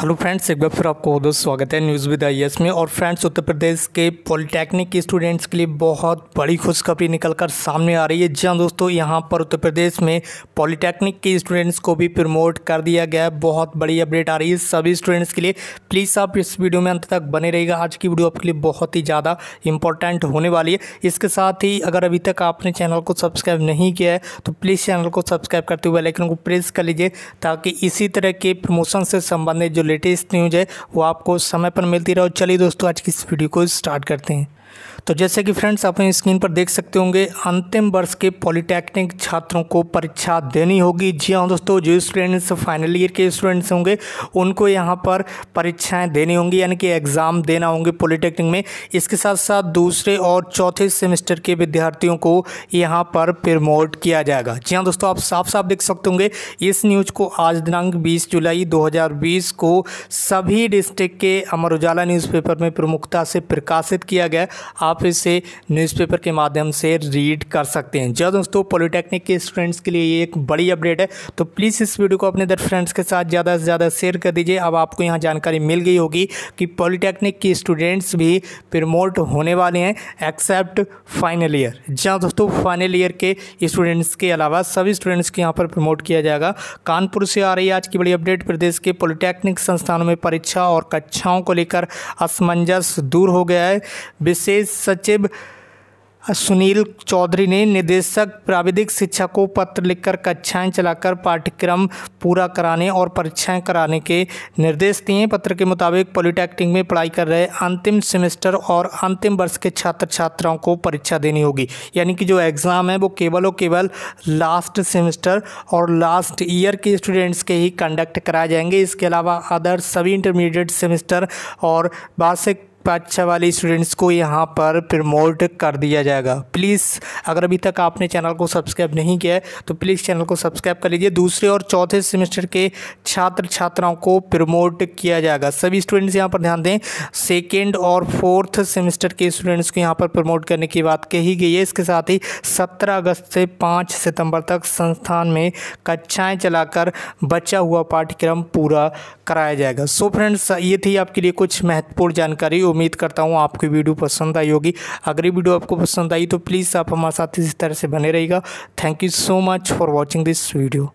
hello friends एक बार फिर आपको बहुत स्वागत है न्यूज़ विद आई में और फ्रेंड्स उत्तर प्रदेश के पॉलिटेक्निक के स्टूडेंट्स के लिए बहुत बड़ी खुशखबरी निकल कर सामने आ रही है जहाँ दोस्तों यहाँ पर उत्तर प्रदेश में पॉलिटेक्निक के स्टूडेंट्स को भी प्रमोट कर दिया गया है बहुत बड़ी अपडेट आ रही है सभी स्टूडेंट्स के लिए प्लीज़ आप इस वीडियो में अंत तक बने रहेगा आज की वीडियो आपके लिए बहुत ही ज़्यादा इंपॉर्टेंट होने वाली है इसके साथ ही अगर अभी तक आपने चैनल को सब्सक्राइब नहीं किया है तो प्लीज़ चैनल को सब्सक्राइब करते हुए लेकिन को प्रेस कर लीजिए ताकि इसी तरह के प्रमोशन से संबंधित जो लेटेस्ट न्यूज है वो आपको समय पर मिलती रहे और चलिए दोस्तों आज की इस वीडियो को स्टार्ट करते हैं तो जैसे कि फ्रेंड्स आप स्क्रीन पर देख सकते होंगे अंतिम वर्ष के पॉलिटेक्निक छात्रों को परीक्षा देनी होगी जी हाँ दोस्तों जो स्टूडेंट्स फाइनल ईयर के स्टूडेंट्स होंगे उनको यहाँ पर परीक्षाएं देनी होंगी यानी कि एग्ज़ाम देना होंगे पॉलिटेक्निक में इसके साथ साथ दूसरे और चौथे सेमेस्टर के विद्यार्थियों को यहाँ पर प्रमोट किया जाएगा जी हाँ दोस्तों आप साफ साफ देख सकते होंगे इस न्यूज़ को आज दिनांक बीस जुलाई दो को सभी डिस्ट्रिक्ट के अमर उजाला न्यूज़पेपर में प्रमुखता से प्रकाशित किया गया आप इसे न्यूज़पेपर के माध्यम से रीड कर सकते हैं जो हाँ दोस्तों पॉलीटेक्निक के स्टूडेंट्स के लिए ये एक बड़ी अपडेट है तो प्लीज़ इस वीडियो को अपने दर फ्रेंड्स के साथ ज़्यादा से ज़्यादा शेयर कर दीजिए अब आपको यहाँ जानकारी मिल गई होगी कि पॉलीटेक्निक के स्टूडेंट्स भी प्रमोट होने वाले हैं एक्सेप्ट फाइनल ईयर जहाँ दोस्तों फाइनल ईयर के स्टूडेंट्स के अलावा सभी स्टूडेंट्स के यहाँ पर प्रमोट किया जाएगा कानपुर से आ रही है आज की बड़ी अपडेट प्रदेश के पॉलीटेक्निक संस्थानों में परीक्षा और कक्षाओं को लेकर असमंजस दूर हो गया है विशेष विशेष सचिव सुनील चौधरी ने निदेशक प्राविधिक शिक्षा को पत्र लिखकर कक्षाएं चलाकर पाठ्यक्रम पूरा कराने और परीक्षाएं कराने के निर्देश दिए पत्र के मुताबिक पॉलिटेक्निक में पढ़ाई कर रहे अंतिम सेमेस्टर और अंतिम वर्ष के छात्र छात्राओं को परीक्षा देनी होगी यानी कि जो एग्ज़ाम है वो केवल और केवल लास्ट सेमेस्टर और लास्ट ईयर के स्टूडेंट्स के ही कंडक्ट कराए जाएंगे इसके अलावा अदर सभी इंटरमीडिएट सेमेस्टर और वार्षिक कक्षा वाले स्टूडेंट्स को यहाँ पर प्रमोट कर दिया जाएगा प्लीज़ अगर अभी तक आपने चैनल को सब्सक्राइब नहीं किया है तो प्लीज़ चैनल को सब्सक्राइब कर लीजिए दूसरे और चौथे सेमेस्टर के छात्र छात्राओं को प्रमोट किया जाएगा सभी स्टूडेंट्स यहाँ पर ध्यान दें सेकेंड और फोर्थ सेमेस्टर के स्टूडेंट्स को यहाँ पर प्रमोट करने की बात कही गई है इसके साथ ही सत्रह अगस्त से पाँच सितंबर तक संस्थान में कक्षाएँ चलाकर बचा हुआ पाठ्यक्रम पूरा कराया जाएगा सो so फ्रेंड्स ये थी आपके लिए कुछ महत्वपूर्ण जानकारी उम्मीद करता हूँ आपकी वीडियो पसंद आई होगी अगर ये वीडियो आपको पसंद आई तो प्लीज़ आप हमारे साथ इसी तरह से बने रहेगा thank you so much for watching this video